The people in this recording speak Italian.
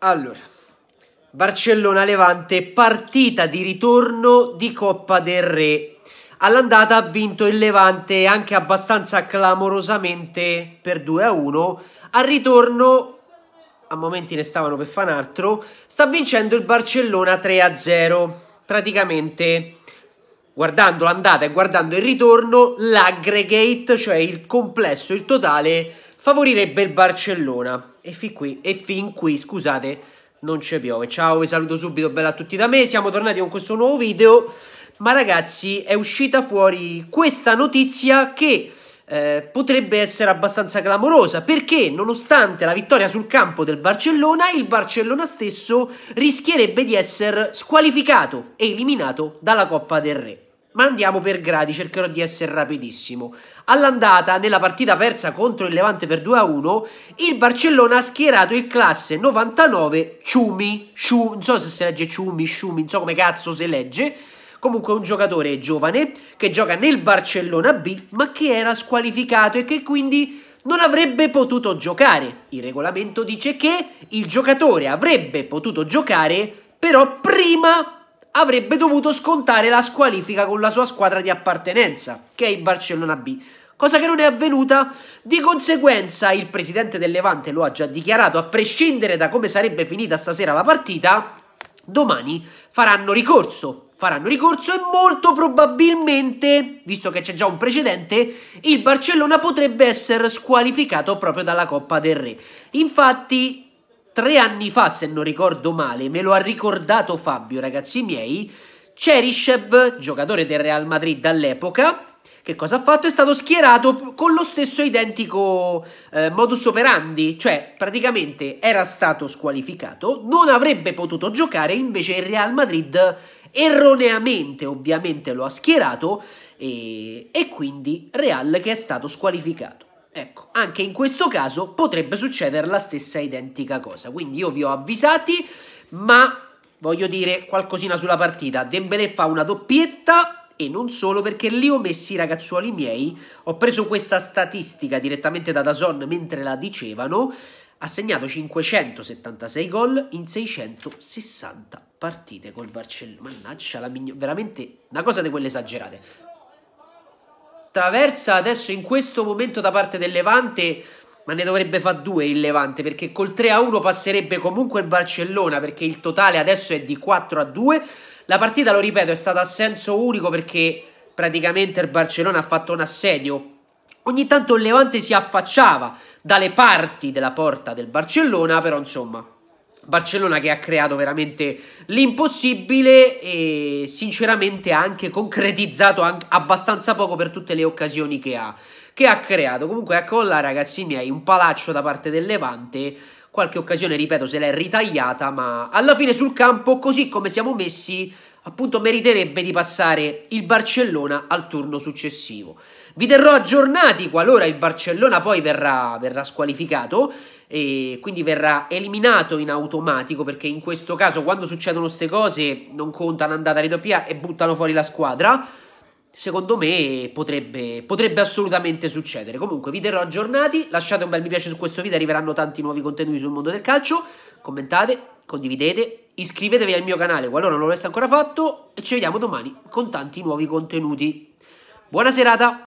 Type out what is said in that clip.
Allora, Barcellona-Levante, partita di ritorno di Coppa del Re. All'andata ha vinto il Levante anche abbastanza clamorosamente per 2-1. Al ritorno, a momenti ne stavano per fan altro, sta vincendo il Barcellona 3-0. Praticamente guardando l'andata e guardando il ritorno, l'aggregate, cioè il complesso, il totale favorirebbe il Barcellona. E fin qui, e fin qui scusate, non ci piove. Ciao, vi saluto subito, bella a tutti da me, siamo tornati con questo nuovo video. Ma ragazzi, è uscita fuori questa notizia che eh, potrebbe essere abbastanza clamorosa perché nonostante la vittoria sul campo del Barcellona, il Barcellona stesso rischierebbe di essere squalificato e eliminato dalla Coppa del Re. Ma andiamo per gradi, cercherò di essere rapidissimo. All'andata, nella partita persa contro il Levante per 2-1, il Barcellona ha schierato il classe 99 Ciumi, Ciu, non so se si legge Ciumi, Ciumi, non so come cazzo si legge, comunque un giocatore giovane che gioca nel Barcellona B, ma che era squalificato e che quindi non avrebbe potuto giocare. Il regolamento dice che il giocatore avrebbe potuto giocare però prima avrebbe dovuto scontare la squalifica con la sua squadra di appartenenza, che è il Barcellona B. Cosa che non è avvenuta, di conseguenza il presidente del Levante lo ha già dichiarato, a prescindere da come sarebbe finita stasera la partita, domani faranno ricorso. Faranno ricorso e molto probabilmente, visto che c'è già un precedente, il Barcellona potrebbe essere squalificato proprio dalla Coppa del Re. Infatti tre anni fa, se non ricordo male, me lo ha ricordato Fabio, ragazzi miei, Cerishev, giocatore del Real Madrid all'epoca, che cosa ha fatto? È stato schierato con lo stesso identico eh, modus operandi, cioè praticamente era stato squalificato, non avrebbe potuto giocare, invece il Real Madrid erroneamente ovviamente lo ha schierato e, e quindi Real che è stato squalificato. Ecco, anche in questo caso potrebbe succedere la stessa identica cosa. Quindi io vi ho avvisati, ma voglio dire qualcosina sulla partita. Dembele fa una doppietta e non solo perché lì ho messi i ragazzuoli miei. Ho preso questa statistica direttamente da Dazon mentre la dicevano. Ha segnato 576 gol in 660 partite col Barcellona. Mannaggia, la migno- veramente una cosa di quelle esagerate traversa adesso in questo momento da parte del Levante, ma ne dovrebbe fare due il Levante perché col 3-1 a passerebbe comunque il Barcellona perché il totale adesso è di 4-2. a La partita, lo ripeto, è stata a senso unico perché praticamente il Barcellona ha fatto un assedio. Ogni tanto il Levante si affacciava dalle parti della porta del Barcellona, però insomma Barcellona che ha creato veramente l'impossibile e sinceramente ha anche concretizzato abbastanza poco per tutte le occasioni che ha, che ha creato. Comunque ecco là ragazzi miei, un palaccio da parte del Levante, qualche occasione ripeto se l'è ritagliata ma alla fine sul campo così come siamo messi appunto meriterebbe di passare il Barcellona al turno successivo. Vi terrò aggiornati qualora il Barcellona poi verrà, verrà squalificato e quindi verrà eliminato in automatico perché in questo caso quando succedono queste cose non contano andata ridoppia e buttano fuori la squadra. Secondo me potrebbe, potrebbe assolutamente succedere. Comunque vi terrò aggiornati, lasciate un bel mi piace su questo video, arriveranno tanti nuovi contenuti sul mondo del calcio, commentate, condividete iscrivetevi al mio canale qualora non lo l'aveste ancora fatto e ci vediamo domani con tanti nuovi contenuti. Buona serata!